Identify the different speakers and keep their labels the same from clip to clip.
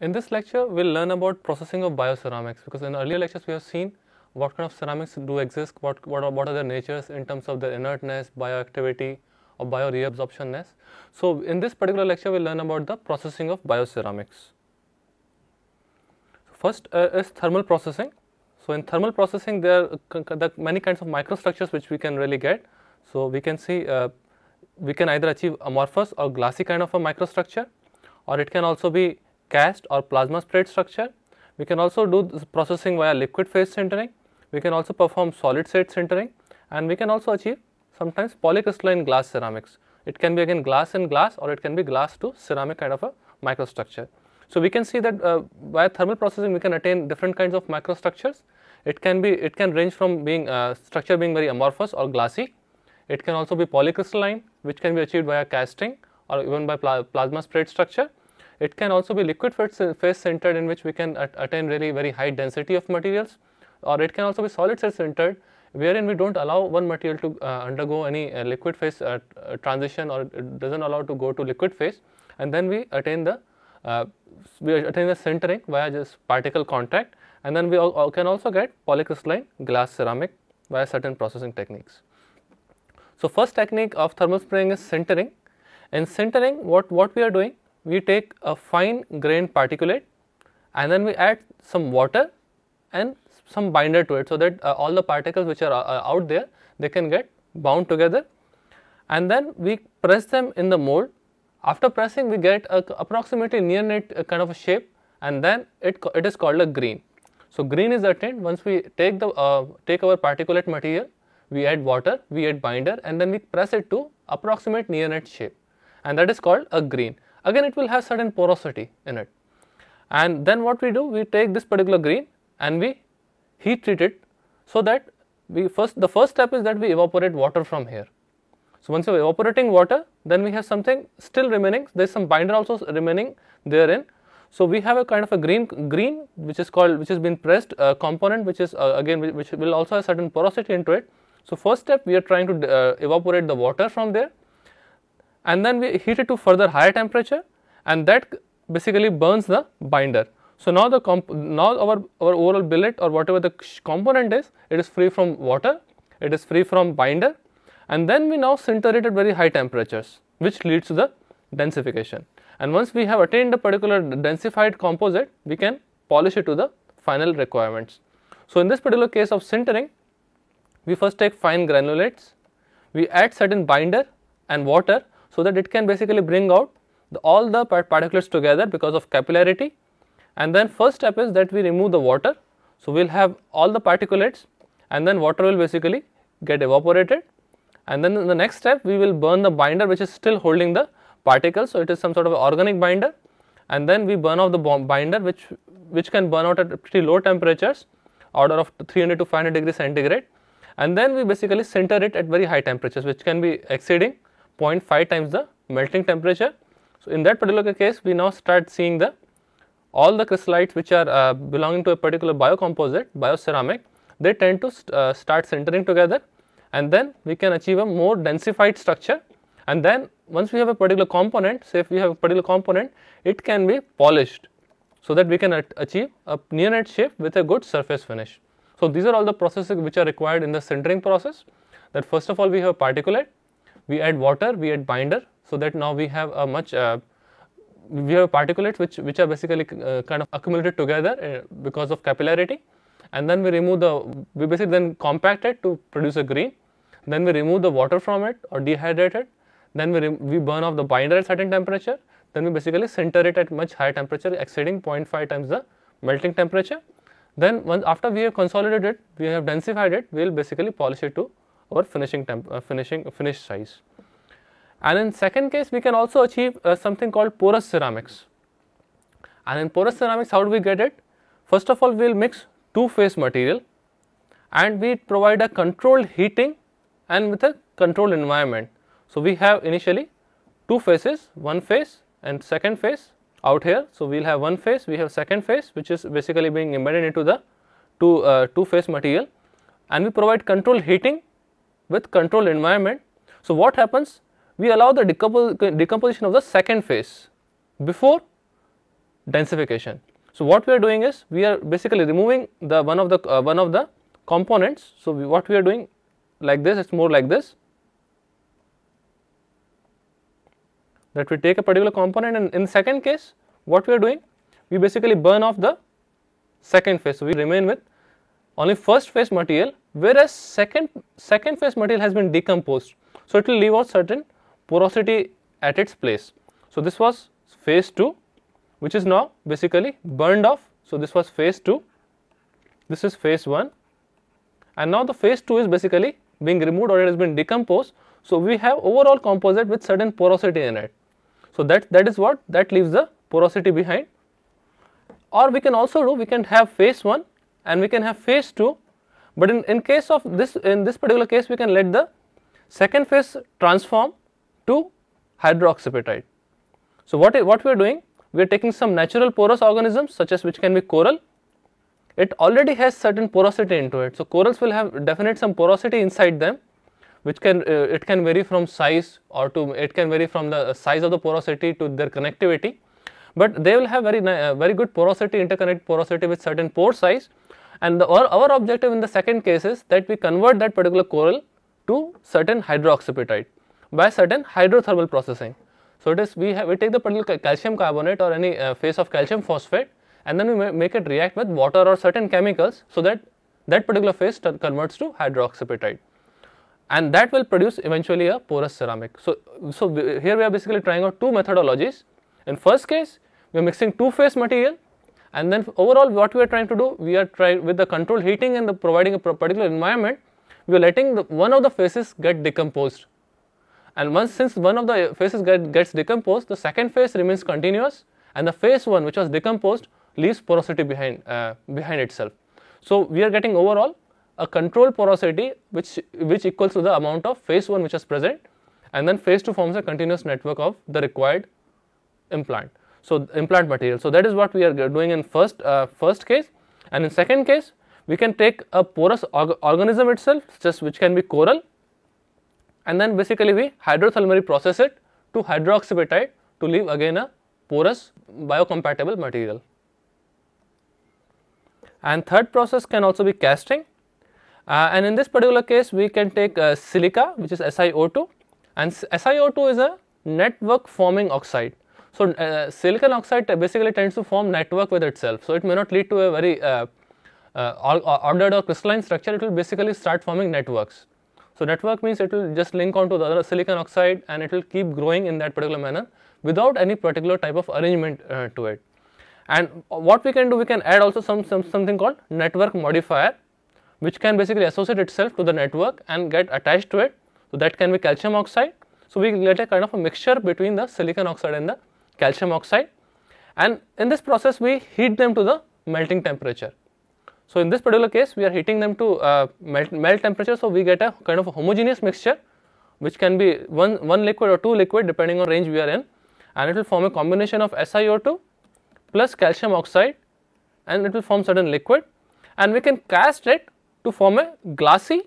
Speaker 1: In this lecture, we'll learn about processing of bioceramics because in earlier lectures we have seen what kind of ceramics do exist, what, what, are, what are their natures in terms of their inertness, bioactivity or bioreabsorptionness. So, in this particular lecture, we'll learn about the processing of bioceramics. First uh, is thermal processing. So, in thermal processing, there are many kinds of microstructures which we can really get. So, we can see uh, we can either achieve amorphous or glassy kind of a microstructure or it can also be cast or plasma spread structure. We can also do processing via liquid phase sintering. We can also perform solid state sintering and we can also achieve sometimes polycrystalline glass ceramics. It can be again glass and glass or it can be glass to ceramic kind of a microstructure. So, we can see that uh, by thermal processing we can attain different kinds of microstructures. It can be it can range from being uh, structure being very amorphous or glassy. It can also be polycrystalline which can be achieved via casting or even by pl plasma spread structure it can also be liquid phase centered in which we can attain really very high density of materials or it can also be solid phase centered wherein we do not allow one material to uh, undergo any uh, liquid phase uh, uh, transition or it does not allow to go to liquid phase and then we attain the uh, we attain the centering via just particle contact and then we all can also get polycrystalline glass ceramic via certain processing techniques. So, first technique of thermal spraying is centering. In centering what, what we are doing we take a fine grained particulate and then we add some water and some binder to it so that uh, all the particles which are uh, out there they can get bound together and then we press them in the mold after pressing we get a approximately near net uh, kind of a shape and then it it is called a green so green is attained once we take the uh, take our particulate material we add water we add binder and then we press it to approximate near net shape and that is called a green again it will have certain porosity in it. And then what we do, we take this particular green and we heat treat it so that we first, the first step is that we evaporate water from here. So, once you are evaporating water, then we have something still remaining, there is some binder also remaining therein. So, we have a kind of a green, green which is called, which has been pressed uh, component which is uh, again which, will also have certain porosity into it. So, first step we are trying to uh, evaporate the water from there and then we heat it to further higher temperature and that basically burns the binder. So, now the now our, our overall billet or whatever the component is, it is free from water, it is free from binder and then we now sinter it at very high temperatures which leads to the densification. And once we have attained a particular densified composite, we can polish it to the final requirements. So, in this particular case of sintering, we first take fine granulates, we add certain binder and water so that it can basically bring out the, all the particulates together because of capillarity and then first step is that we remove the water. So, we will have all the particulates and then water will basically get evaporated and then in the next step we will burn the binder which is still holding the particles. So, it is some sort of organic binder and then we burn off the binder which, which can burn out at pretty low temperatures order of 300 to 500 degrees centigrade and then we basically center it at very high temperatures which can be exceeding 0.5 times the melting temperature. So, in that particular case we now start seeing the all the crystallites which are uh, belonging to a particular biocomposite bioceramic they tend to st uh, start centering together and then we can achieve a more densified structure and then once we have a particular component say if we have a particular component it can be polished so that we can achieve a near net shape with a good surface finish. So, these are all the processes which are required in the centering process that first of all we have particulate we add water, we add binder. So, that now we have a much uh, we have particulates which, which are basically uh, kind of accumulated together uh, because of capillarity and then we remove the we basically then compact it to produce a green then we remove the water from it or dehydrate it then we, we burn off the binder at certain temperature then we basically sinter it at much higher temperature exceeding 0.5 times the melting temperature then once after we have consolidated it we have densified it we will basically polish it to our finishing temp uh, finishing finish size and in second case, we can also achieve uh, something called porous ceramics. And in porous ceramics, how do we get it? First of all, we will mix two phase material and we provide a controlled heating and with a controlled environment. So, we have initially two phases, one phase and second phase out here. So, we will have one phase, we have second phase which is basically being embedded into the two, uh, two phase material and we provide controlled heating with controlled environment. So, what happens? we allow the decomposition of the second phase before densification. So, what we are doing is we are basically removing the one of the uh, one of the components. So, we, what we are doing like this it is more like this that we take a particular component and in second case what we are doing we basically burn off the second phase. So, we remain with only first phase material whereas second second phase material has been decomposed. So, it will leave out certain porosity at its place. So, this was phase 2 which is now basically burned off. So, this was phase 2, this is phase 1 and now the phase 2 is basically being removed or it has been decomposed. So, we have overall composite with certain porosity in it. So, that, that is what that leaves the porosity behind or we can also do we can have phase 1 and we can have phase 2, but in, in case of this in this particular case we can let the second phase transform to So, what, what we are doing? We are taking some natural porous organisms such as which can be coral. It already has certain porosity into it. So, corals will have definite some porosity inside them which can uh, it can vary from size or to it can vary from the size of the porosity to their connectivity but they will have very uh, very good porosity interconnect porosity with certain pore size and the, our, our objective in the second case is that we convert that particular coral to certain hydroxypeptide by certain hydrothermal processing. So, it is we have we take the particular calcium carbonate or any uh, phase of calcium phosphate and then we make it react with water or certain chemicals so that that particular phase converts to hydroxyapatite, and that will produce eventually a porous ceramic. So, so here we are basically trying out two methodologies. In first case, we are mixing two phase material and then overall what we are trying to do, we are trying with the controlled heating and the providing a particular environment, we are letting the, one of the phases get decomposed and once since one of the phases get, gets decomposed, the second phase remains continuous and the phase 1 which was decomposed leaves porosity behind, uh, behind itself. So, we are getting overall a control porosity which, which equals to the amount of phase 1 which is present and then phase 2 forms a continuous network of the required implant. So, implant material. So, that is what we are doing in first, uh, first case and in second case we can take a porous org organism itself just which can be coral and then basically we hydrothermally process it to hydroxyapatite to leave again a porous biocompatible material. And third process can also be casting uh, and in this particular case we can take uh, silica which is SiO2 and SiO2 is a network forming oxide. So, uh, silicon oxide basically tends to form network with itself. So, it may not lead to a very uh, uh, uh, ordered or crystalline structure, it will basically start forming networks. So, network means it will just link onto the other silicon oxide and it will keep growing in that particular manner without any particular type of arrangement uh, to it. And what we can do, we can add also some, some something called network modifier which can basically associate itself to the network and get attached to it. So, that can be calcium oxide. So, we get a kind of a mixture between the silicon oxide and the calcium oxide and in this process we heat them to the melting temperature. So, in this particular case we are heating them to uh, melt, melt temperature. So, we get a kind of a homogeneous mixture which can be one, one liquid or two liquid depending on range we are in and it will form a combination of SiO2 plus calcium oxide and it will form certain liquid and we can cast it to form a glassy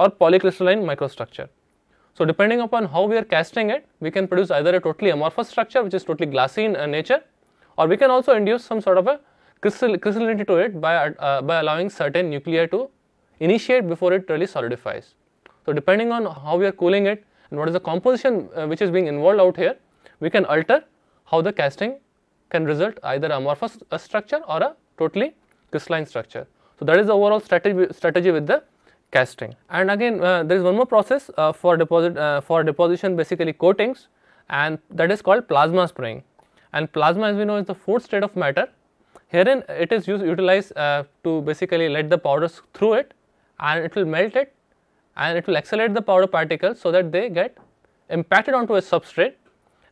Speaker 1: or polycrystalline microstructure. So, depending upon how we are casting it, we can produce either a totally amorphous structure which is totally glassy in uh, nature or we can also induce some sort of a crystallinity to it by, uh, by allowing certain nuclei to initiate before it really solidifies. So, depending on how we are cooling it and what is the composition uh, which is being involved out here, we can alter how the casting can result either amorphous a uh, structure or a totally crystalline structure. So, that is the overall strategy, strategy with the casting. And again, uh, there is one more process uh, for deposit uh, for deposition, basically coatings, and that is called plasma spraying. And plasma, as we know, is the fourth state of matter, Herein it is used utilized uh, to basically let the powders through it and it will melt it and it will accelerate the powder particles so that they get impacted onto a substrate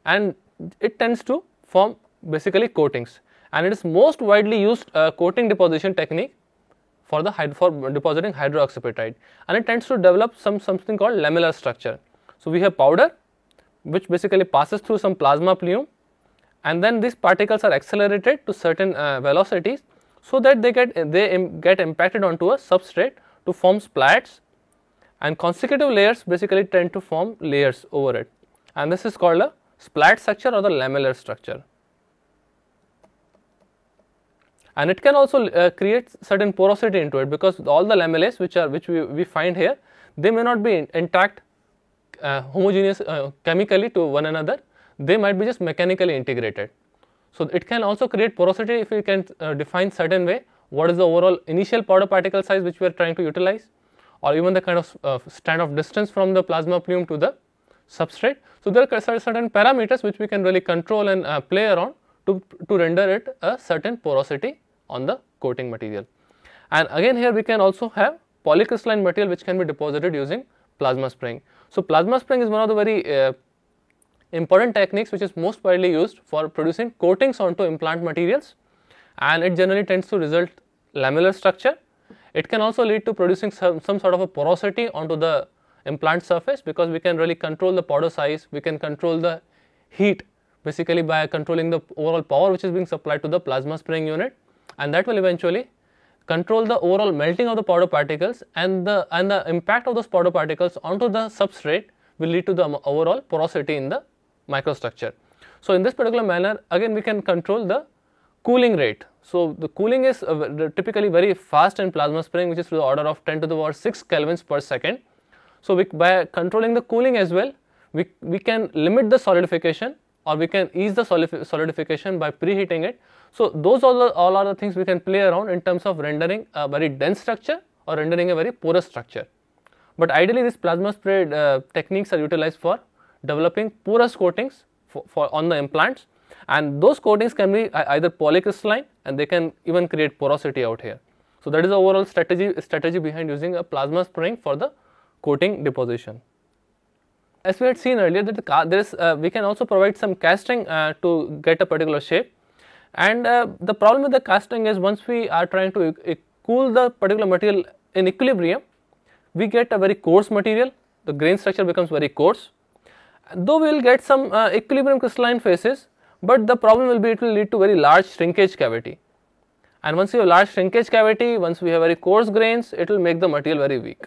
Speaker 1: and it tends to form basically coatings and it is most widely used uh, coating deposition technique for the for depositing hydroxyapatite, and it tends to develop some something called lamellar structure. So, we have powder which basically passes through some plasma plume and then these particles are accelerated to certain uh, velocities so that they get they Im get impacted onto a substrate to form splats and consecutive layers basically tend to form layers over it and this is called a splat structure or the lamellar structure. And it can also uh, create certain porosity into it because all the lamellae which are which we, we find here they may not be intact uh, homogeneous uh, chemically to one another they might be just mechanically integrated. So, it can also create porosity if we can uh, define certain way what is the overall initial powder particle size which we are trying to utilize or even the kind of uh, stand of distance from the plasma plume to the substrate. So, there are certain parameters which we can really control and uh, play around to, to render it a certain porosity on the coating material. And again here we can also have polycrystalline material which can be deposited using plasma spring. So, plasma spring is one of the very uh, important techniques which is most widely used for producing coatings onto implant materials and it generally tends to result lamellar structure. It can also lead to producing some, some sort of a porosity onto the implant surface because we can really control the powder size, we can control the heat basically by controlling the overall power which is being supplied to the plasma spraying unit and that will eventually control the overall melting of the powder particles and the and the impact of those powder particles onto the substrate will lead to the overall porosity in the microstructure. So, in this particular manner again we can control the cooling rate. So, the cooling is uh, typically very fast in plasma spring which is to the order of 10 to the power 6 kelvins per second. So, we, by controlling the cooling as well we, we can limit the solidification or we can ease the solidification by preheating it. So, those all, the, all are the things we can play around in terms of rendering a very dense structure or rendering a very porous structure. But ideally these plasma spray uh, techniques are utilized for developing porous coatings for, for on the implants and those coatings can be either polycrystalline and they can even create porosity out here. So, that is the overall strategy strategy behind using a plasma spring for the coating deposition. As we had seen earlier that the there is uh, we can also provide some casting uh, to get a particular shape and uh, the problem with the casting is once we are trying to cool the particular material in equilibrium we get a very coarse material the grain structure becomes very coarse though we will get some uh, equilibrium crystalline phases, but the problem will be it will lead to very large shrinkage cavity. And once you have large shrinkage cavity, once we have very coarse grains, it will make the material very weak.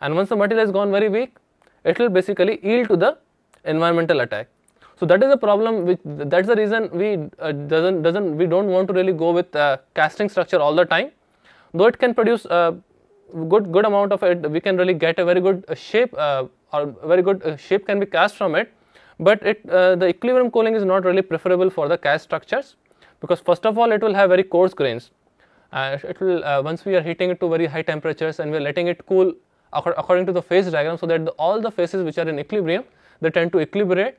Speaker 1: And once the material has gone very weak, it will basically yield to the environmental attack. So that is a problem which that is the reason we uh, doesn't doesn't we don't want to really go with uh, casting structure all the time, though it can produce uh, good good amount of it we can really get a very good uh, shape uh, or very good uh, shape can be cast from it but it, uh, the equilibrium cooling is not really preferable for the cast structures because first of all it will have very coarse grains uh, it will uh, once we are heating it to very high temperatures and we are letting it cool according to the phase diagram so that the, all the phases which are in equilibrium they tend to equilibrate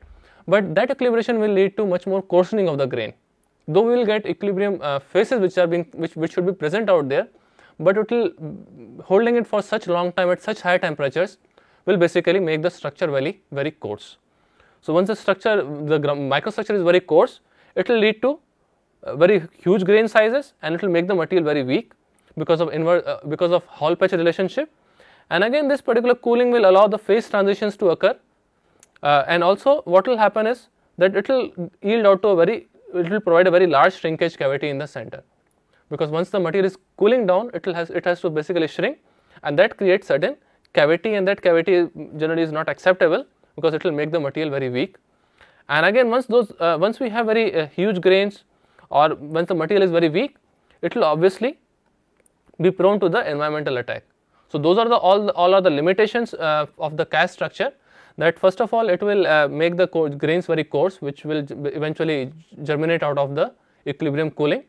Speaker 1: but that equilibration will lead to much more coarsening of the grain though we will get equilibrium phases which are being which, which should be present out there but it will holding it for such long time at such high temperatures will basically make the structure very very coarse. So, once the structure the microstructure is very coarse it will lead to uh, very huge grain sizes and it will make the material very weak because of inverse uh, because of Hall patch relationship and again this particular cooling will allow the phase transitions to occur uh, and also what will happen is that it will yield out to a very it will provide a very large shrinkage cavity in the center because once the material is cooling down it will has it has to basically shrink and that creates certain cavity and that cavity generally is not acceptable because it will make the material very weak and again once those uh, once we have very uh, huge grains or once the material is very weak it will obviously be prone to the environmental attack. So, those are the all the, all are the limitations uh, of the cast structure that first of all it will uh, make the grains very coarse which will eventually germinate out of the equilibrium cooling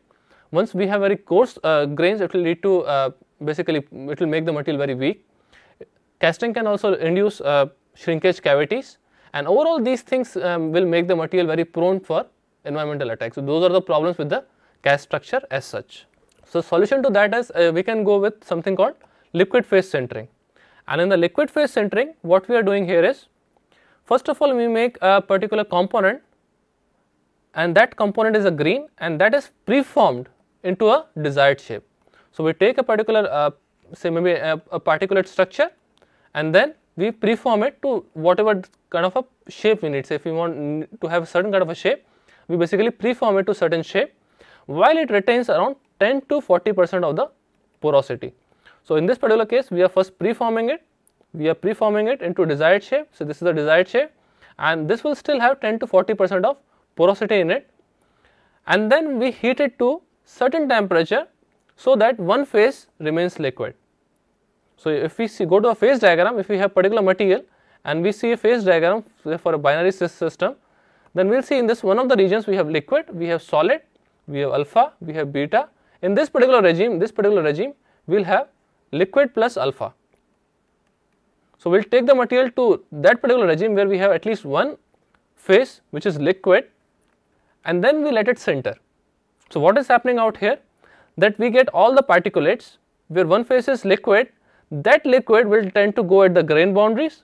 Speaker 1: once we have very coarse uh, grains, it will lead to uh, basically it will make the material very weak. Casting can also induce uh, shrinkage cavities and overall these things um, will make the material very prone for environmental attack. So, those are the problems with the cast structure as such. So, solution to that is uh, we can go with something called liquid phase centering and in the liquid phase centering what we are doing here is first of all we make a particular component and that component is a green and that is preformed into a desired shape. So, we take a particular uh, say maybe a, a particulate structure and then we preform it to whatever kind of a shape we need. Say if we want to have a certain kind of a shape, we basically preform it to certain shape while it retains around 10 to 40 percent of the porosity. So, in this particular case we are first preforming it, we are preforming it into desired shape. So, this is the desired shape and this will still have 10 to 40 percent of porosity in it and then we heat it to certain temperature so that one phase remains liquid. So, if we see, go to a phase diagram, if we have particular material and we see a phase diagram for a binary system, then we will see in this one of the regions we have liquid, we have solid, we have alpha, we have beta. In this particular regime, this particular regime, we will have liquid plus alpha. So, we will take the material to that particular regime where we have at least one phase which is liquid and then we let it center. So, what is happening out here? That we get all the particulates where one phase is liquid, that liquid will tend to go at the grain boundaries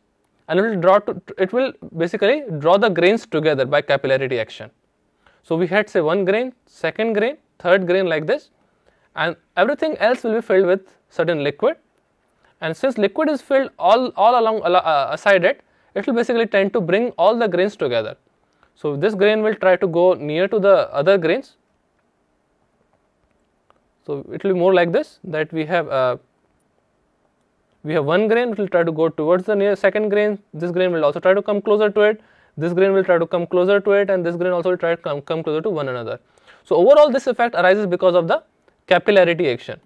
Speaker 1: and it will draw to, it will basically draw the grains together by capillarity action. So, we had say one grain, second grain, third grain like this and everything else will be filled with certain liquid and since liquid is filled all, all along uh, uh aside it, it will basically tend to bring all the grains together. So, this grain will try to go near to the other grains so, it will be more like this that we have a uh, we have one grain will try to go towards the near second grain this grain will also try to come closer to it this grain will try to come closer to it and this grain also will try to come, come closer to one another. So, overall this effect arises because of the capillarity action.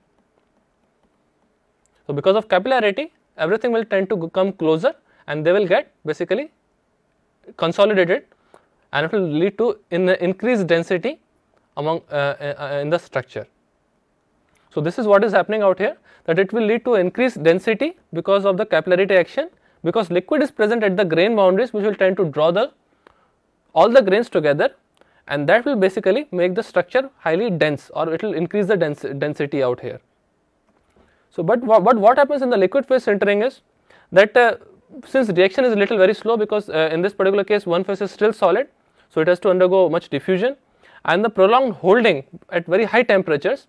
Speaker 1: So, because of capillarity everything will tend to come closer and they will get basically consolidated and it will lead to in increased density among uh, uh, uh in the structure. So, this is what is happening out here that it will lead to increased density because of the capillarity action because liquid is present at the grain boundaries which will tend to draw the all the grains together and that will basically make the structure highly dense or it will increase the dens density out here. So, but, but what happens in the liquid phase sintering is that uh, since reaction is little very slow because uh, in this particular case one phase is still solid. So, it has to undergo much diffusion and the prolonged holding at very high temperatures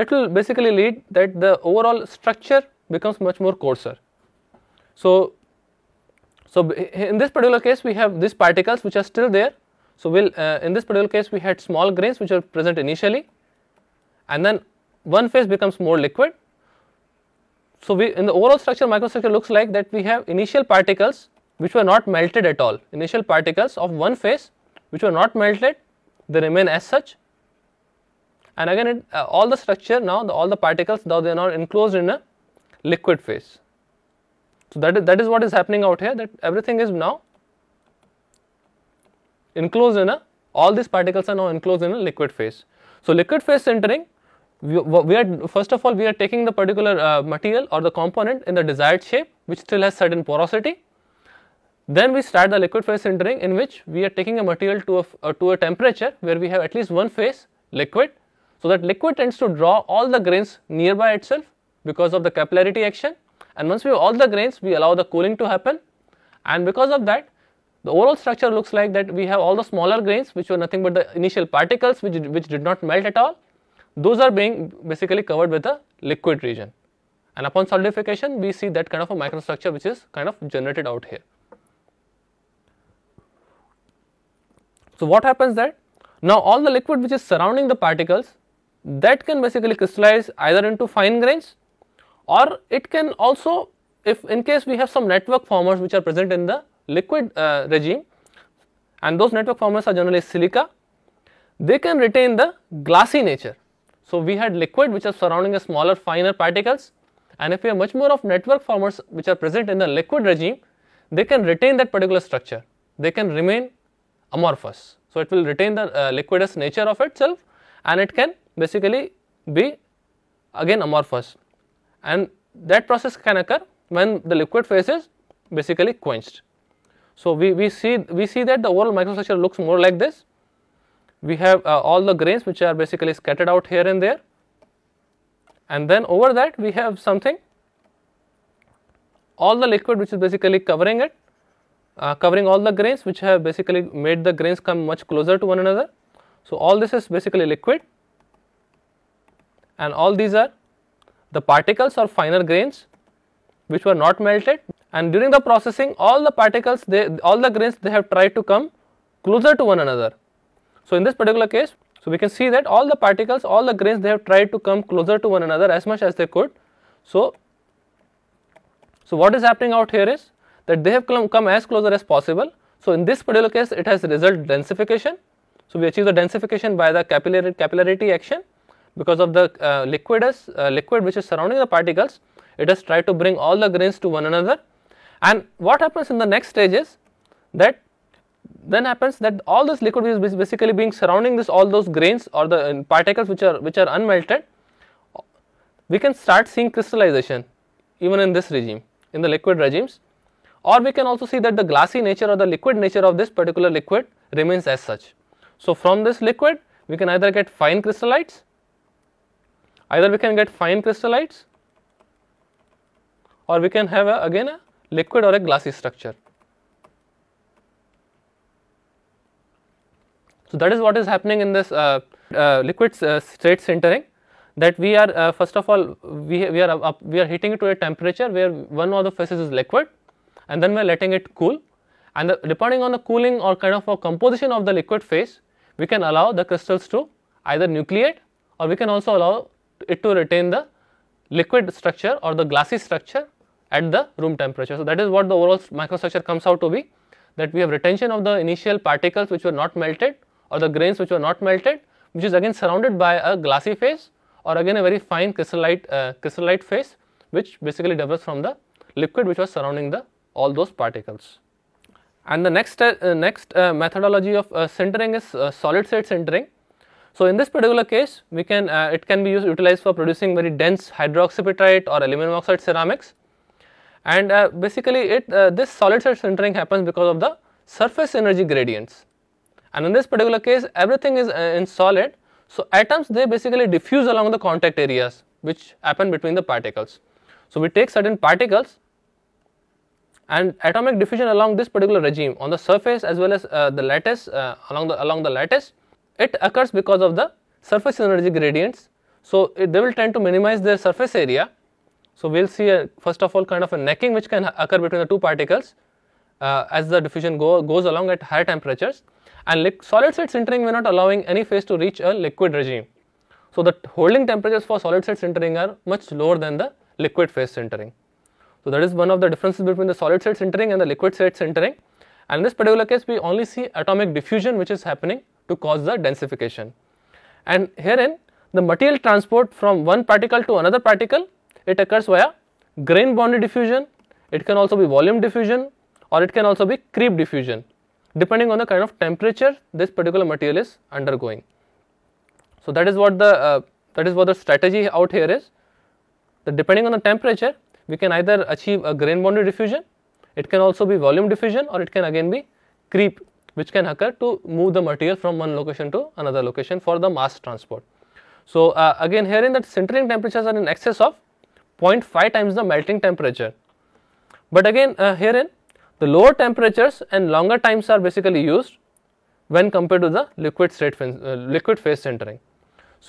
Speaker 1: that will basically lead that the overall structure becomes much more coarser. So, so in this particular case we have these particles which are still there. So, we'll, uh, in this particular case we had small grains which are present initially and then one phase becomes more liquid. So, we in the overall structure microstructure looks like that we have initial particles which were not melted at all, initial particles of one phase which were not melted they remain as such and again it, uh, all the structure now the, all the particles now they are now enclosed in a liquid phase. So, that is, that is what is happening out here that everything is now enclosed in a all these particles are now enclosed in a liquid phase. So, liquid phase sintering we, we are first of all we are taking the particular uh, material or the component in the desired shape which still has certain porosity. Then we start the liquid phase sintering in which we are taking a material to a, uh, to a temperature where we have at least one phase liquid so, that liquid tends to draw all the grains nearby itself because of the capillarity action and once we have all the grains we allow the cooling to happen and because of that the overall structure looks like that we have all the smaller grains which were nothing but the initial particles which, which did not melt at all those are being basically covered with a liquid region and upon solidification we see that kind of a microstructure which is kind of generated out here. So, what happens that now all the liquid which is surrounding the particles that can basically crystallize either into fine grains or it can also if in case we have some network formers which are present in the liquid uh, regime and those network formers are generally silica, they can retain the glassy nature. So, we had liquid which are surrounding a smaller finer particles and if we have much more of network formers which are present in the liquid regime, they can retain that particular structure, they can remain amorphous. So, it will retain the uh, liquidous nature of itself and it can basically be again amorphous and that process can occur when the liquid phase is basically quenched. So, we, we see we see that the overall microstructure looks more like this. We have uh, all the grains which are basically scattered out here and there and then over that we have something all the liquid which is basically covering it uh, covering all the grains which have basically made the grains come much closer to one another. So, all this is basically liquid and all these are the particles or finer grains which were not melted and during the processing all the particles they all the grains they have tried to come closer to one another. So, in this particular case so we can see that all the particles all the grains they have tried to come closer to one another as much as they could. So, so what is happening out here is that they have come, as closer as possible. So, in this particular case it has result densification. So, we achieve the densification by the capillary, capillarity action because of the uh, uh, liquid which is surrounding the particles it has tried to bring all the grains to one another and what happens in the next stage is that then happens that all this liquid is basically being surrounding this all those grains or the uh, particles which are which are unmelted we can start seeing crystallization even in this regime in the liquid regimes or we can also see that the glassy nature or the liquid nature of this particular liquid remains as such. So, from this liquid we can either get fine crystallites Either we can get fine crystallites or we can have a, again a liquid or a glassy structure. So, that is what is happening in this uh, uh, liquid uh, state sintering that we are uh, first of all we, we are up, we are heating it to a temperature where one of the phases is liquid and then we are letting it cool and the, depending on the cooling or kind of a composition of the liquid phase we can allow the crystals to either nucleate or we can also allow it to retain the liquid structure or the glassy structure at the room temperature. So, that is what the overall microstructure comes out to be that we have retention of the initial particles which were not melted or the grains which were not melted which is again surrounded by a glassy phase or again a very fine crystallite, uh, crystallite phase which basically develops from the liquid which was surrounding the all those particles. And the next, uh, next uh, methodology of uh, centering is uh, solid state centering so, in this particular case we can uh, it can be used utilized for producing very dense hydroxypeptide or aluminum oxide ceramics and uh, basically it uh, this solid state sintering happens because of the surface energy gradients and in this particular case everything is uh, in solid. So, atoms they basically diffuse along the contact areas which happen between the particles. So, we take certain particles and atomic diffusion along this particular regime on the surface as well as uh, the lattice uh, along the along the lattice it occurs because of the surface energy gradients. So, it, they will tend to minimize their surface area. So, we will see a, first of all kind of a necking which can occur between the two particles uh, as the diffusion go, goes along at higher temperatures and solid state sintering we are not allowing any phase to reach a liquid regime. So, the holding temperatures for solid state sintering are much lower than the liquid phase sintering. So, that is one of the differences between the solid state sintering and the liquid state sintering and in this particular case we only see atomic diffusion which is happening to cause the densification. And herein the material transport from one particle to another particle it occurs via grain boundary diffusion, it can also be volume diffusion or it can also be creep diffusion depending on the kind of temperature this particular material is undergoing. So, that is what the uh, that is what the strategy out here is that depending on the temperature we can either achieve a grain boundary diffusion, it can also be volume diffusion or it can again be creep which can occur to move the material from one location to another location for the mass transport. So, uh, again here in that sintering temperatures are in excess of 0.5 times the melting temperature. But again uh, herein the lower temperatures and longer times are basically used when compared to the liquid state uh, liquid phase sintering.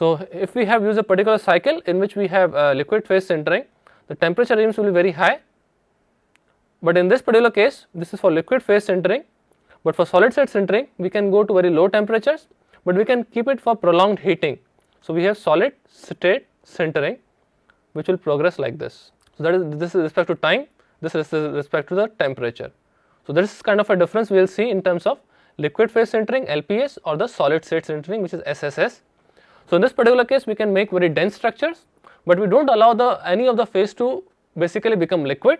Speaker 1: So, if we have used a particular cycle in which we have uh, liquid phase sintering, the temperature range will be very high. But in this particular case, this is for liquid phase sintering, but for solid state sintering, we can go to very low temperatures, but we can keep it for prolonged heating. So, we have solid state sintering which will progress like this. So, that is this is respect to time, this is respect to the temperature. So, this is kind of a difference we will see in terms of liquid phase sintering LPS or the solid state sintering which is SSS. So, in this particular case we can make very dense structures, but we do not allow the any of the phase to basically become liquid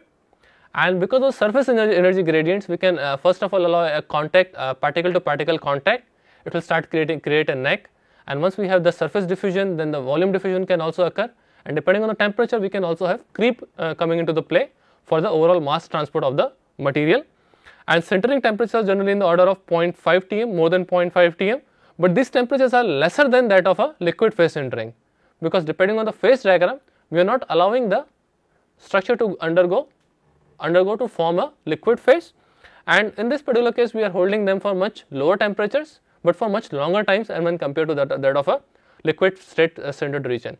Speaker 1: and because of surface energy, energy gradients we can uh, first of all allow a contact uh, particle to particle contact it will start creating create a neck and once we have the surface diffusion then the volume diffusion can also occur and depending on the temperature we can also have creep uh, coming into the play for the overall mass transport of the material and centering temperatures generally in the order of 0.5 Tm more than 0.5 Tm but these temperatures are lesser than that of a liquid phase centering because depending on the phase diagram we are not allowing the structure to undergo undergo to form a liquid phase and in this particular case we are holding them for much lower temperatures but for much longer times and when compared to that, that of a liquid state uh, region.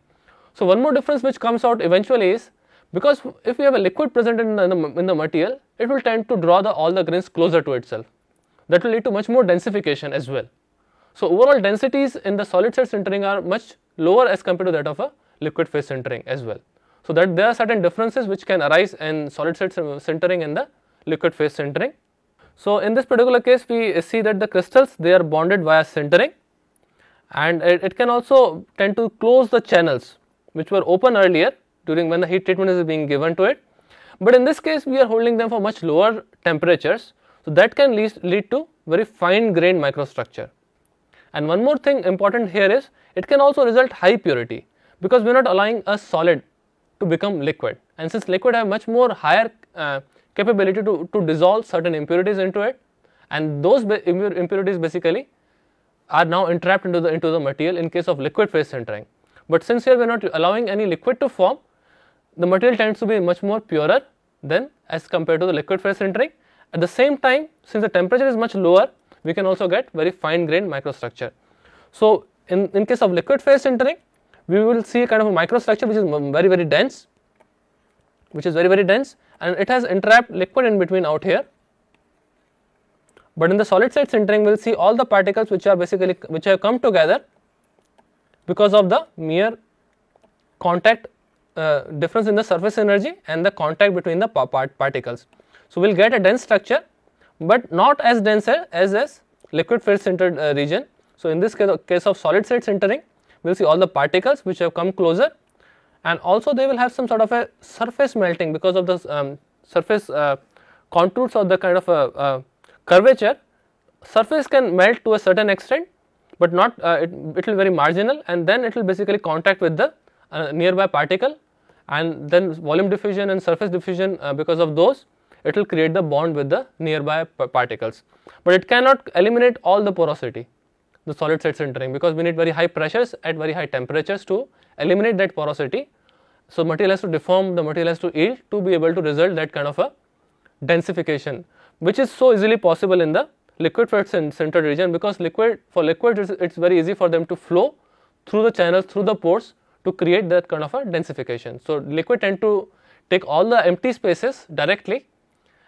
Speaker 1: So, one more difference which comes out eventually is because if we have a liquid present in the, in the, in the material it will tend to draw the all the grains closer to itself that will lead to much more densification as well. So, overall densities in the solid state sintering are much lower as compared to that of a liquid phase sintering as well. So, that there are certain differences which can arise in solid state centering and the liquid phase centering. So, in this particular case we see that the crystals they are bonded via centering and it, it can also tend to close the channels which were open earlier during when the heat treatment is being given to it. But in this case we are holding them for much lower temperatures. So, that can lead, lead to very fine grained microstructure. And one more thing important here is it can also result high purity because we are not allowing a solid to become liquid and since liquid have much more higher uh, capability to, to dissolve certain impurities into it and those impurities basically are now entrapped into the into the material in case of liquid phase sintering. But since here we are not allowing any liquid to form, the material tends to be much more purer than as compared to the liquid phase sintering. At the same time, since the temperature is much lower, we can also get very fine grained microstructure. So, in, in case of liquid phase sintering, we will see a kind of a microstructure which is very very dense which is very very dense and it has entrapped liquid in between out here but in the solid state sintering we will see all the particles which are basically which have come together because of the mere contact uh, difference in the surface energy and the contact between the part particles. So, we will get a dense structure, but not as dense as, this liquid phase sintered uh, region. So, in this case, case of solid state sintering we will see all the particles which have come closer and also they will have some sort of a surface melting because of the um, surface uh, contours or the kind of a, curvature surface can melt to a certain extent but not uh, it, it will very marginal and then it will basically contact with the uh, nearby particle and then volume diffusion and surface diffusion uh, because of those it will create the bond with the nearby particles but it cannot eliminate all the porosity the solid state sintering because we need very high pressures at very high temperatures to eliminate that porosity. So, material has to deform, the material has to yield to be able to result that kind of a densification which is so easily possible in the liquid fed centered region because liquid for liquids it's, it's very easy for them to flow through the channels through the pores to create that kind of a densification. So, liquid tend to take all the empty spaces directly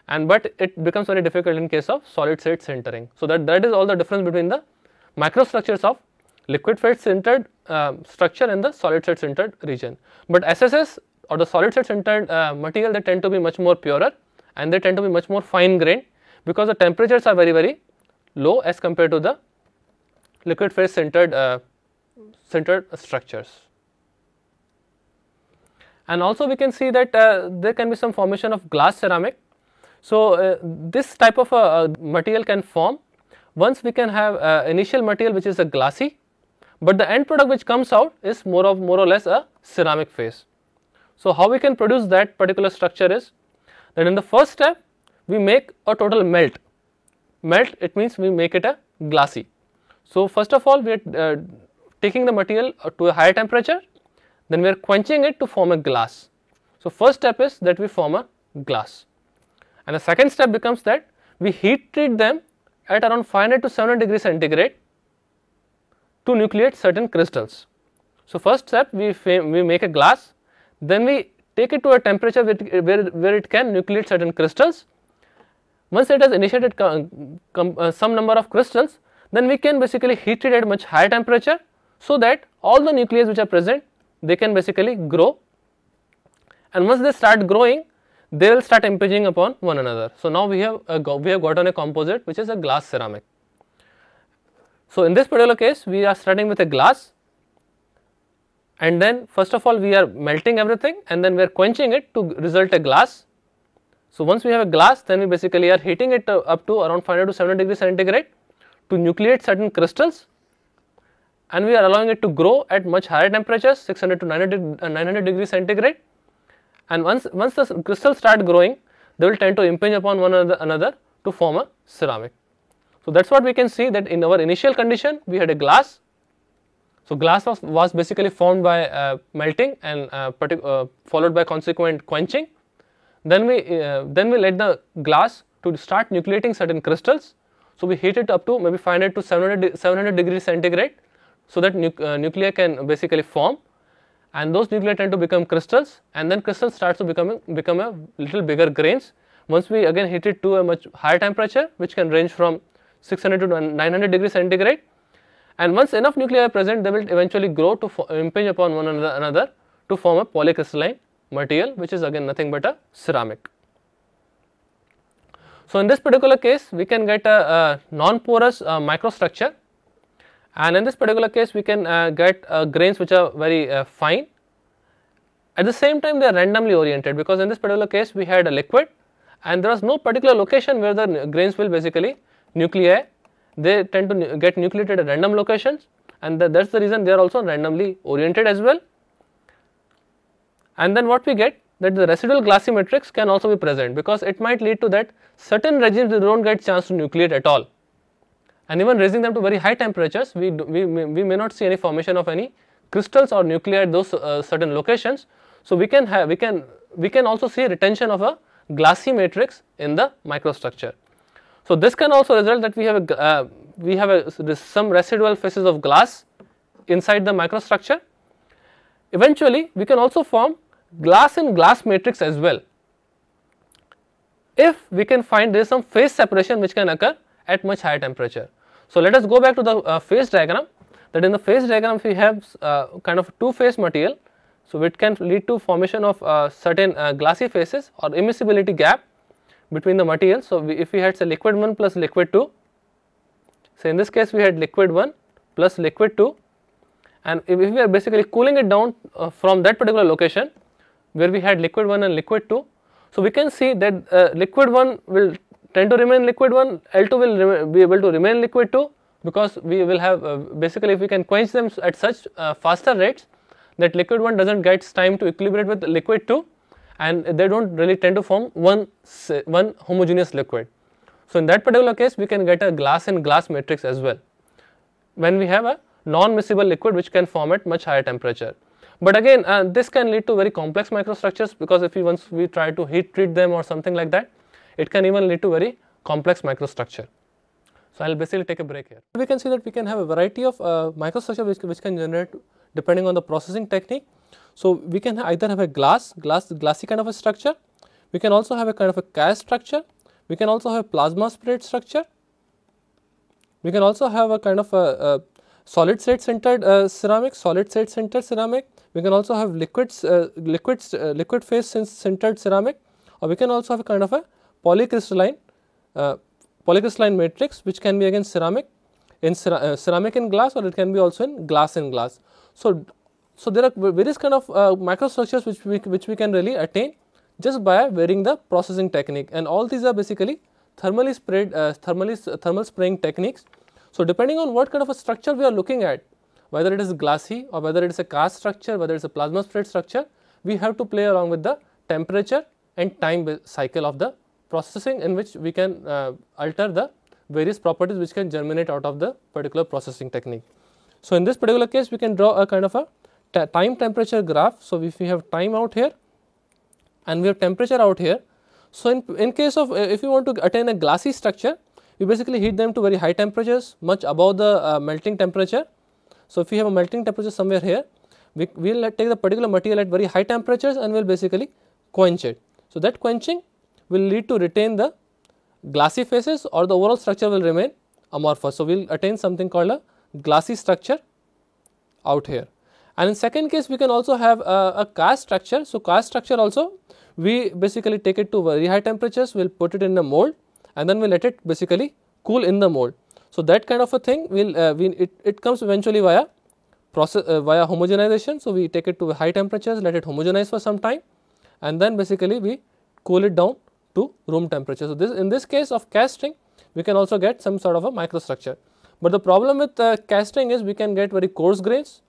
Speaker 1: and but it becomes very difficult in case of solid state sintering. So, that, that is all the difference between the microstructures of liquid phase centered uh, structure in the solid state centered region. But SSS or the solid state centered uh, material they tend to be much more purer and they tend to be much more fine grained because the temperatures are very very low as compared to the liquid phase centered uh, centered structures. And also we can see that uh, there can be some formation of glass ceramic. So, uh, this type of a uh, material can form once we can have uh, initial material which is a glassy, but the end product which comes out is more of more or less a ceramic phase. So, how we can produce that particular structure is that in the first step we make a total melt. Melt it means we make it a glassy. So, first of all we are uh, taking the material uh, to a higher temperature then we are quenching it to form a glass. So, first step is that we form a glass and the second step becomes that we heat treat them at around 500 to 700 degrees centigrade to nucleate certain crystals. So, first step we, we make a glass, then we take it to a temperature where, where, it can nucleate certain crystals. Once it has initiated uh, some number of crystals, then we can basically heat it at much higher temperature, so that all the nuclei which are present, they can basically grow. And once they start growing, they will start impinging upon one another. So, now we have, a, we have gotten a composite which is a glass ceramic. So, in this particular case we are starting with a glass and then first of all we are melting everything and then we are quenching it to result a glass. So, once we have a glass then we basically are heating it uh, up to around 500 to 700 degrees centigrade to nucleate certain crystals and we are allowing it to grow at much higher temperatures 600 to 900, uh, 900 degrees centigrade and once, once the crystals start growing they will tend to impinge upon one another to form a ceramic. So, that is what we can see that in our initial condition we had a glass. So, glass was, was basically formed by uh, melting and uh, uh, followed by consequent quenching. Then we, uh, then we let the glass to start nucleating certain crystals. So, we heat it up to maybe 500 to 700, de 700 degrees centigrade. So, that nu uh, nuclei can basically form and those nuclei tend to become crystals and then crystals starts to becoming become a little bigger grains once we again heat it to a much higher temperature which can range from 600 to 900 degrees centigrade and once enough nuclei are present they will eventually grow to impinge upon one another to form a polycrystalline material which is again nothing but a ceramic. So, in this particular case we can get a, a non-porous uh, microstructure and in this particular case, we can uh, get uh, grains which are very uh, fine. At the same time, they are randomly oriented because in this particular case, we had a liquid and there was no particular location where the grains will basically nuclei, they tend to get nucleated at random locations and that is the reason they are also randomly oriented as well. And then what we get that the residual glassy matrix can also be present because it might lead to that certain regimes they do not get chance to nucleate at all and even raising them to very high temperatures we, do, we, we may not see any formation of any crystals or nuclei at those uh, certain locations. So, we can have we can we can also see retention of a glassy matrix in the microstructure. So, this can also result that we have a uh, we have a, some residual phases of glass inside the microstructure. Eventually, we can also form glass in glass matrix as well. If we can find there is some phase separation which can occur at much higher temperature. So, let us go back to the uh, phase diagram that in the phase diagram we have uh, kind of two phase material. So, it can lead to formation of uh, certain uh, glassy phases or immiscibility gap between the material. So, we, if we had say liquid 1 plus liquid 2, so in this case we had liquid 1 plus liquid 2 and if, if we are basically cooling it down uh, from that particular location where we had liquid 1 and liquid 2, so, we can see that uh, liquid one will tend to remain liquid 1, L2 will be able to remain liquid 2 because we will have uh, basically if we can quench them at such uh, faster rates that liquid 1 does not get time to equilibrate with liquid 2 and they do not really tend to form one, one homogeneous liquid. So, in that particular case we can get a glass and glass matrix as well when we have a non-miscible liquid which can form at much higher temperature. But again uh, this can lead to very complex microstructures because if we once we try to heat treat them or something like that it can even lead to very complex microstructure. So, I will basically take a break here. We can see that we can have a variety of uh, microstructure which, which can generate depending on the processing technique. So, we can either have a glass, glass, glassy kind of a structure, we can also have a kind of a cast structure, we can also have a plasma spread structure, we can also have a kind of a, a solid state centered uh, ceramic, solid state centered ceramic, we can also have liquids, uh, liquids, uh, liquid phase centered ceramic or we can also have a kind of a polycrystalline uh, polycrystalline matrix which can be again ceramic in cera uh, ceramic in glass or it can be also in glass in glass. So, so there are various kind of uh, microstructures which we, which we can really attain just by varying the processing technique and all these are basically thermally sprayed uh, thermally thermal spraying techniques. So, depending on what kind of a structure we are looking at whether it is glassy or whether it is a cast structure whether it is a plasma spread structure we have to play along with the temperature and time cycle of the processing in which we can uh, alter the various properties which can germinate out of the particular processing technique. So, in this particular case we can draw a kind of a time temperature graph. So, if we have time out here and we have temperature out here. So, in, in case of uh, if you want to attain a glassy structure you basically heat them to very high temperatures much above the uh, melting temperature. So, if you have a melting temperature somewhere here we will take the particular material at very high temperatures and we will basically quench it. So, that quenching will lead to retain the glassy faces or the overall structure will remain amorphous. So, we will attain something called a glassy structure out here. And in second case, we can also have a, a cast structure. So, cast structure also we basically take it to very high temperatures, we will put it in a mold and then we let it basically cool in the mold. So, that kind of a thing will uh, we, it, it comes eventually via process uh, via homogenization. So, we take it to high temperatures, let it homogenize for some time and then basically we cool it down to room temperature. So, this in this case of casting we can also get some sort of a microstructure, but the problem with uh, casting is we can get very coarse grains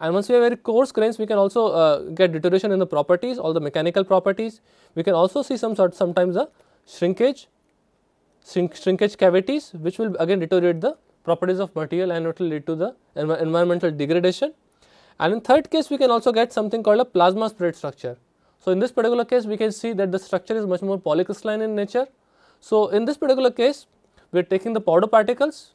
Speaker 1: and once we have very coarse grains we can also uh, get deterioration in the properties all the mechanical properties. We can also see some sort sometimes a shrinkage shrink, shrinkage cavities which will again deteriorate the properties of material and it will lead to the env environmental degradation. And in third case we can also get something called a plasma spread structure so, in this particular case we can see that the structure is much more polycrystalline in nature. So, in this particular case we are taking the powder particles,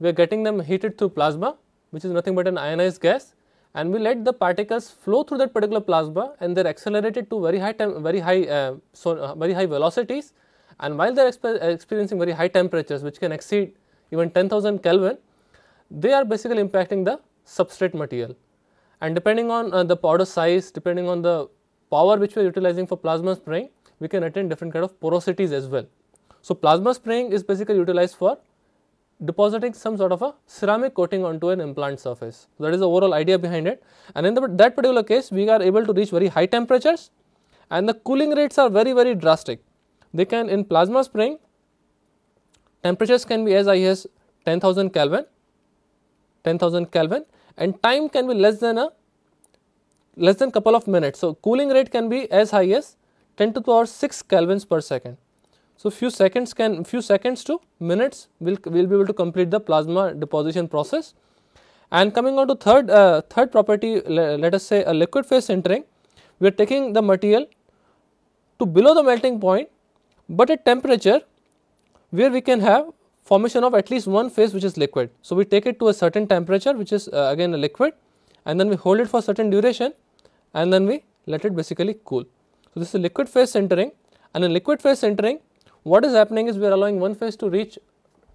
Speaker 1: we are getting them heated through plasma which is nothing but an ionized gas and we let the particles flow through that particular plasma and they are accelerated to very high time very high uh, so uh, very high velocities and while they are exper uh, experiencing very high temperatures which can exceed even 10000 Kelvin they are basically impacting the substrate material and depending on uh, the powder size depending on the power which we are utilizing for plasma spraying, we can attain different kind of porosities as well. So, plasma spraying is basically utilized for depositing some sort of a ceramic coating onto an implant surface. that is the overall idea behind it and in the, that particular case we are able to reach very high temperatures and the cooling rates are very very drastic. They can in plasma spraying temperatures can be as high as 10,000 Kelvin, 10,000 Kelvin and time can be less than a less than couple of minutes. So, cooling rate can be as high as 10 to the power 6 kelvins per second. So, few seconds can few seconds to minutes will will be able to complete the plasma deposition process. And coming on to third uh, third property, let us say a liquid phase sintering, we are taking the material to below the melting point, but at temperature where we can have formation of at least one phase which is liquid. So, we take it to a certain temperature which is uh, again a liquid and then we hold it for certain duration and then we let it basically cool. So, this is liquid phase centering and in liquid phase centering what is happening is we are allowing one phase to reach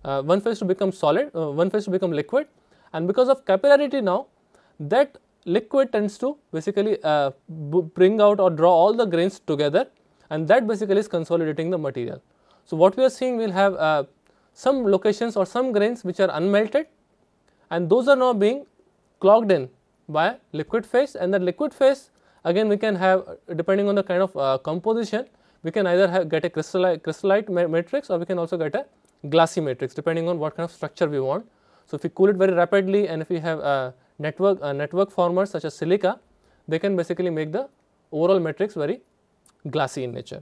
Speaker 1: uh, one phase to become solid, uh, one phase to become liquid and because of capillarity now that liquid tends to basically uh, bring out or draw all the grains together and that basically is consolidating the material. So, what we are seeing we will have uh, some locations or some grains which are unmelted and those are now being clogged in by liquid phase and the liquid phase Again, we can have depending on the kind of uh, composition, we can either get a crystallite, crystallite ma matrix or we can also get a glassy matrix depending on what kind of structure we want. So, if we cool it very rapidly and if we have a network, a network formers such as silica, they can basically make the overall matrix very glassy in nature.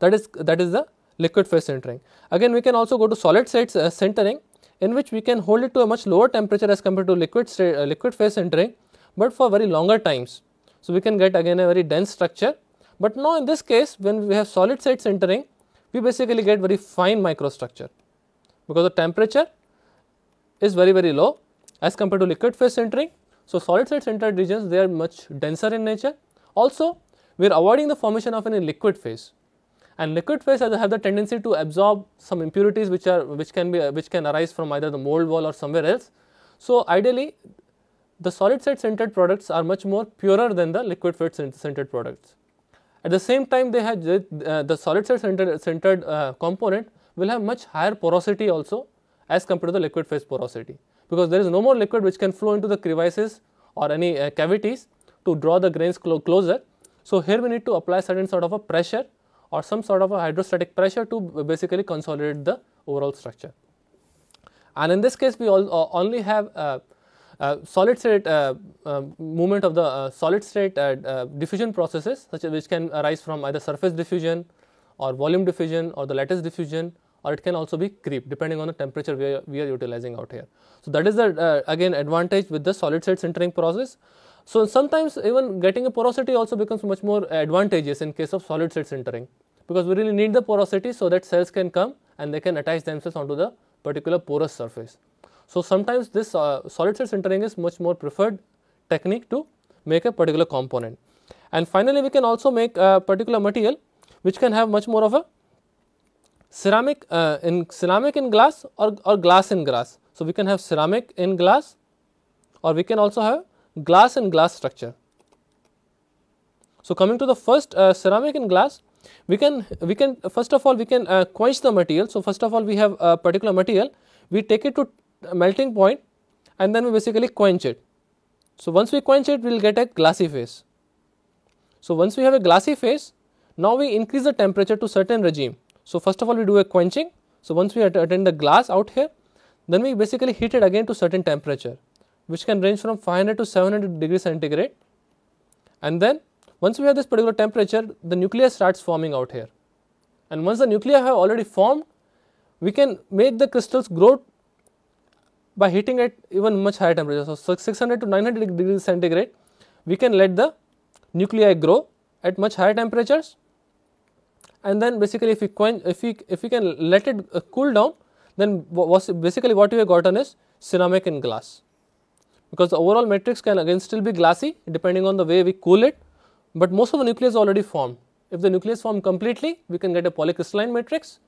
Speaker 1: That is, that is the liquid phase sintering. Again, we can also go to solid state uh, sintering in which we can hold it to a much lower temperature as compared to liquid, state, uh, liquid phase sintering, but for very longer times. So, we can get again a very dense structure, but now in this case when we have solid states entering we basically get very fine microstructure because the temperature is very very low as compared to liquid phase entering. So, solid state centered regions they are much denser in nature. Also we are avoiding the formation of any liquid phase and liquid phase have the tendency to absorb some impurities which are which can be which can arise from either the mold wall or somewhere else. So, ideally the solid state centered products are much more purer than the liquid fed centered products. At the same time they have uh, the solid state centered, centered uh, component will have much higher porosity also as compared to the liquid phase porosity because there is no more liquid which can flow into the crevices or any uh, cavities to draw the grains clo closer. So, here we need to apply certain sort of a pressure or some sort of a hydrostatic pressure to basically consolidate the overall structure. And in this case we all, uh, only have uh, uh, solid state uh, uh, movement of the solid state diffusion processes such as which can arise from either surface diffusion or volume diffusion or the lattice diffusion or it can also be creep depending on the temperature we are, we are utilizing out here. So, that is the uh, again advantage with the solid state sintering process. So, sometimes even getting a porosity also becomes much more advantageous in case of solid state sintering because we really need the porosity so that cells can come and they can attach themselves onto the particular porous surface. So, sometimes this uh, solid state sintering is much more preferred technique to make a particular component. And finally, we can also make a particular material which can have much more of a ceramic uh, in ceramic in glass or, or glass in glass. So, we can have ceramic in glass or we can also have glass in glass structure. So, coming to the first uh, ceramic in glass, we can we can first of all we can uh, quench the material. So, first of all we have a particular material, we take it to melting point and then we basically quench it. So, once we quench it we will get a glassy phase. So, once we have a glassy phase now we increase the temperature to certain regime. So, first of all we do a quenching. So, once we attain the glass out here then we basically heat it again to certain temperature which can range from 500 to 700 degrees centigrade and then once we have this particular temperature the nucleus starts forming out here and once the nuclei have already formed we can make the crystals grow by heating at even much higher temperature. So, 600 to 900 degrees centigrade, we can let the nuclei grow at much higher temperatures and then basically if we, quen, if we, if we can let it uh, cool down, then basically what we have gotten is ceramic and glass because the overall matrix can again still be glassy depending on the way we cool it, but most of the nucleus already formed. If the nucleus form completely, we can get a polycrystalline matrix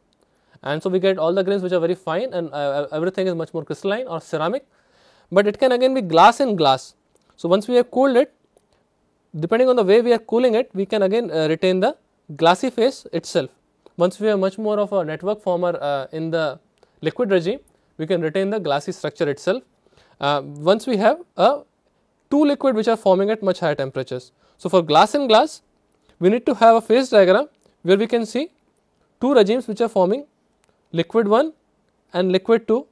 Speaker 1: and so we get all the grains which are very fine and uh, uh, everything is much more crystalline or ceramic, but it can again be glass in glass. So, once we have cooled it depending on the way we are cooling it we can again uh, retain the glassy phase itself. Once we have much more of a network former uh, in the liquid regime we can retain the glassy structure itself. Uh, once we have a two liquid which are forming at much higher temperatures. So, for glass in glass we need to have a phase diagram where we can see two regimes which are forming liquid 1 and liquid 2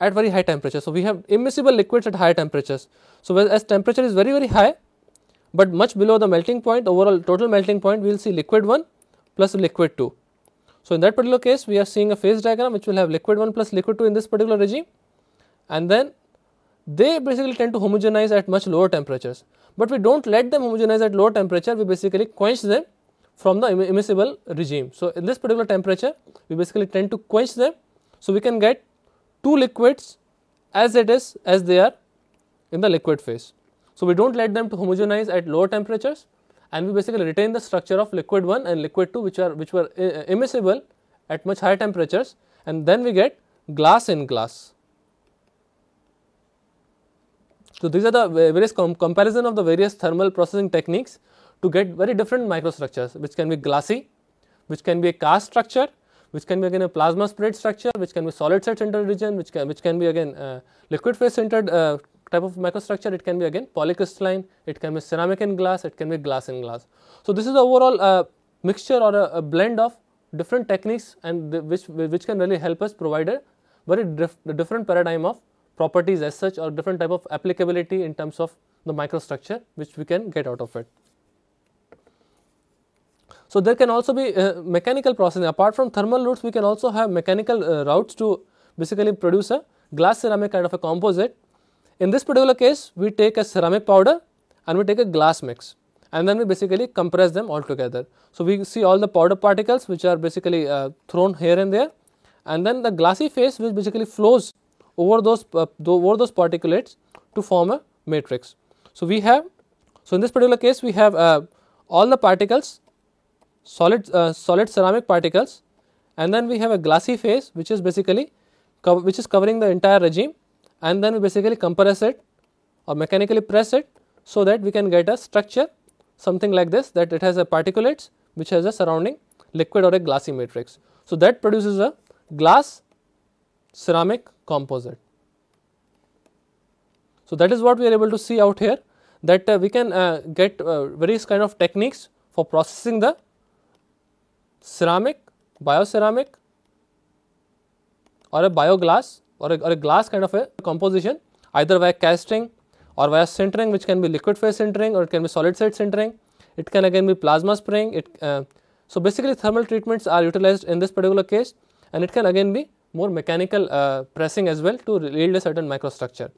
Speaker 1: at very high temperature. So, we have immiscible liquids at high temperatures. So, as temperature is very very high, but much below the melting point overall total melting point we will see liquid 1 plus liquid 2. So, in that particular case we are seeing a phase diagram which will have liquid 1 plus liquid 2 in this particular regime and then they basically tend to homogenize at much lower temperatures, but we do not let them homogenize at lower temperature we basically quench them from the immiscible regime. So, in this particular temperature we basically tend to quench them. So, we can get two liquids as it is as they are in the liquid phase. So, we do not let them to homogenize at lower temperatures and we basically retain the structure of liquid 1 and liquid 2 which are which were uh, uh, immiscible at much higher temperatures and then we get glass in glass. So, these are the various com comparison of the various thermal processing techniques to get very different microstructures which can be glassy, which can be a cast structure, which can be again a plasma spread structure, which can be solid state centered region, which can, which can be again uh, liquid phase centered uh, type of microstructure, it can be again polycrystalline, it can be ceramic and glass, it can be glass and glass. So, this is the overall uh, mixture or a, a, blend of different techniques and the, which, which can really help us provide a very dif different paradigm of properties as such or different type of applicability in terms of the microstructure which we can get out of it. So, there can also be uh, mechanical processing apart from thermal routes we can also have mechanical uh, routes to basically produce a glass ceramic kind of a composite. In this particular case we take a ceramic powder and we take a glass mix and then we basically compress them all together. So, we see all the powder particles which are basically uh, thrown here and there and then the glassy phase which basically flows over those uh, over those particulates to form a matrix. So, we have so in this particular case we have uh, all the particles solid, uh, solid ceramic particles and then we have a glassy phase which is basically which is covering the entire regime and then we basically compress it or mechanically press it so that we can get a structure something like this that it has a particulates which has a surrounding liquid or a glassy matrix. So, that produces a glass ceramic composite. So, that is what we are able to see out here that uh, we can uh, get uh, various kind of techniques for processing the ceramic, bioceramic or a bioglass or a, or a glass kind of a composition either via casting or via sintering which can be liquid phase sintering or it can be solid state sintering. It can again be plasma spraying. It, uh, so, basically thermal treatments are utilized in this particular case and it can again be more mechanical uh, pressing as well to yield a certain microstructure.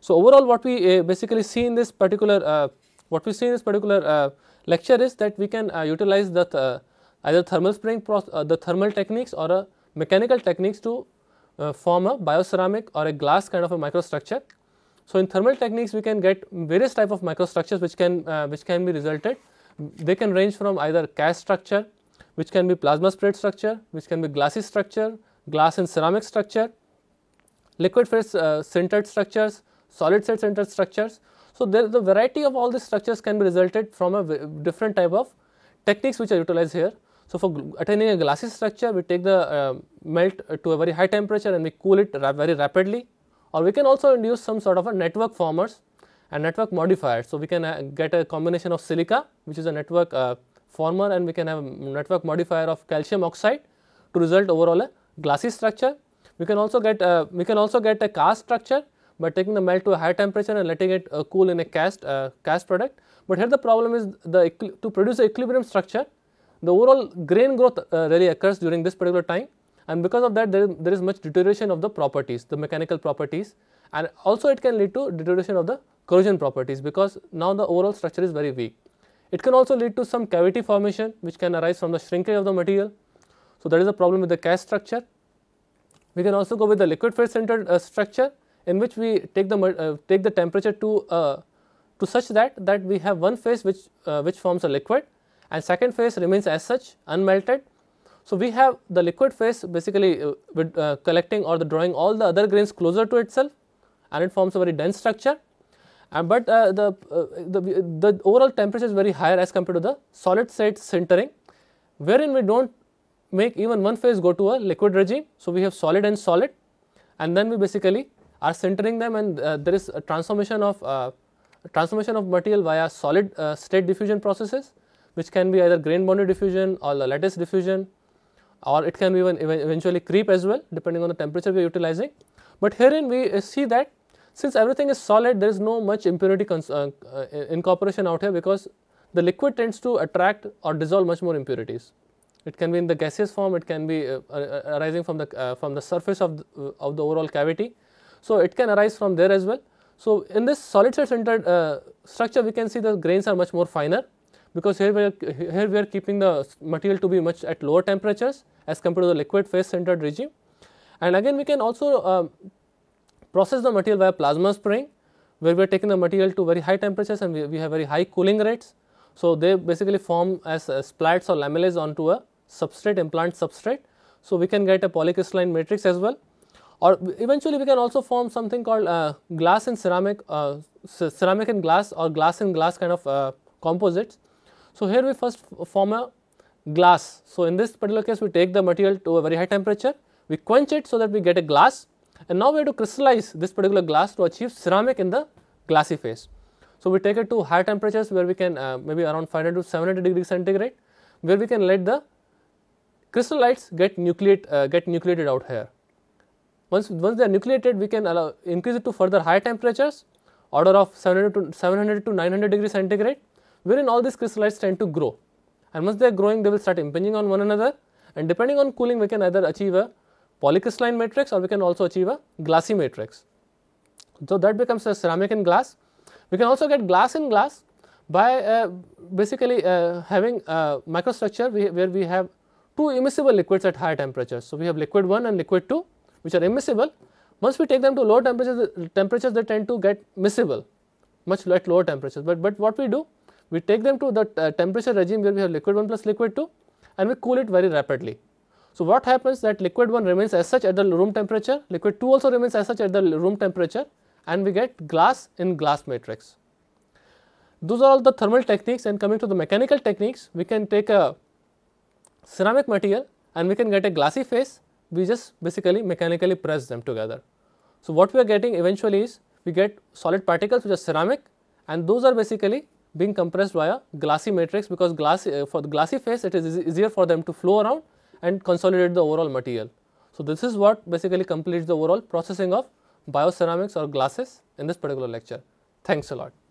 Speaker 1: So, overall what we uh, basically see in this particular uh, what we see in this particular uh, lecture is that we can uh, utilize the either thermal spraying uh, the thermal techniques or a mechanical techniques to uh, form a bioceramic or a glass kind of a microstructure. So, in thermal techniques we can get various type of microstructures which can uh, which can be resulted. They can range from either cast structure which can be plasma spread structure, which can be glassy structure, glass and ceramic structure, liquid phase uh, centered structures, solid state centered structures. So, there the variety of all these structures can be resulted from a different type of techniques which are utilized here. So, for attaining a glassy structure, we take the uh, melt to a very high temperature and we cool it ra very rapidly or we can also induce some sort of a network formers and network modifiers. So, we can uh, get a combination of silica which is a network uh, former and we can have network modifier of calcium oxide to result overall a glassy structure. We can also get uh, we can also get a cast structure by taking the melt to a high temperature and letting it uh, cool in a cast uh, cast product. But here the problem is the to produce the equilibrium structure the overall grain growth uh, really occurs during this particular time and because of that there is, there is much deterioration of the properties, the mechanical properties and also it can lead to deterioration of the corrosion properties because now the overall structure is very weak. It can also lead to some cavity formation which can arise from the shrinkage of the material. So, that is a problem with the cast structure. We can also go with the liquid phase centered uh, structure in which we take the uh, take the temperature to uh, to such that that we have one phase which uh, which forms a liquid and second phase remains as such unmelted. So, we have the liquid phase basically uh, with, uh, collecting or the drawing all the other grains closer to itself and it forms a very dense structure and but uh, the, uh, the, the overall temperature is very higher as compared to the solid state sintering wherein we do not make even one phase go to a liquid regime. So, we have solid and solid and then we basically are sintering them and uh, there is a transformation of uh, transformation of material via solid state diffusion processes which can be either grain boundary diffusion or the lattice diffusion or it can even eventually creep as well depending on the temperature we are utilizing. But herein we uh, see that since everything is solid there is no much impurity uh, uh, incorporation out here because the liquid tends to attract or dissolve much more impurities. It can be in the gaseous form, it can be uh, uh arising from the, uh, from the surface of the, of the overall cavity. So, it can arise from there as well. So, in this solid state centered structure we can see the grains are much more finer because here we are, here we are keeping the material to be much at lower temperatures as compared to the liquid phase centered regime. And again we can also uh, process the material via plasma spraying where we are taking the material to very high temperatures and we, we have very high cooling rates. So, they basically form as, uh, splats or lamellae onto a substrate implant substrate. So, we can get a polycrystalline matrix as well or eventually we can also form something called uh, glass and ceramic, uh, ceramic and glass or glass and glass kind of uh, composites so, here we first form a glass. So, in this particular case we take the material to a very high temperature, we quench it so that we get a glass and now we have to crystallize this particular glass to achieve ceramic in the glassy phase. So, we take it to high temperatures where we can uh, maybe around 500 to 700 degree centigrade where we can let the crystallites get nucleate uh, get nucleated out here. Once, once they are nucleated we can allow increase it to further high temperatures order of 700 to 700 to 900 degree centigrade wherein all these crystallites tend to grow and once they are growing they will start impinging on one another and depending on cooling we can either achieve a polycrystalline matrix or we can also achieve a glassy matrix. So, that becomes a ceramic in glass. We can also get glass in glass by uh, basically uh, having a microstructure we, where we have two immiscible liquids at higher temperatures. So, we have liquid 1 and liquid 2 which are immiscible. Once we take them to lower temperatures, temperatures they tend to get miscible much at lower temperatures. But, but what we do? We take them to the uh, temperature regime where we have liquid 1 plus liquid 2 and we cool it very rapidly. So, what happens that liquid 1 remains as such at the room temperature, liquid 2 also remains as such at the room temperature and we get glass in glass matrix. Those are all the thermal techniques and coming to the mechanical techniques, we can take a ceramic material and we can get a glassy face, we just basically mechanically press them together. So, what we are getting eventually is we get solid particles which are ceramic and those are basically being compressed via glassy matrix because glassy, uh, for the glassy phase it is easier for them to flow around and consolidate the overall material. So, this is what basically completes the overall processing of bioceramics or glasses in this particular lecture. Thanks a lot.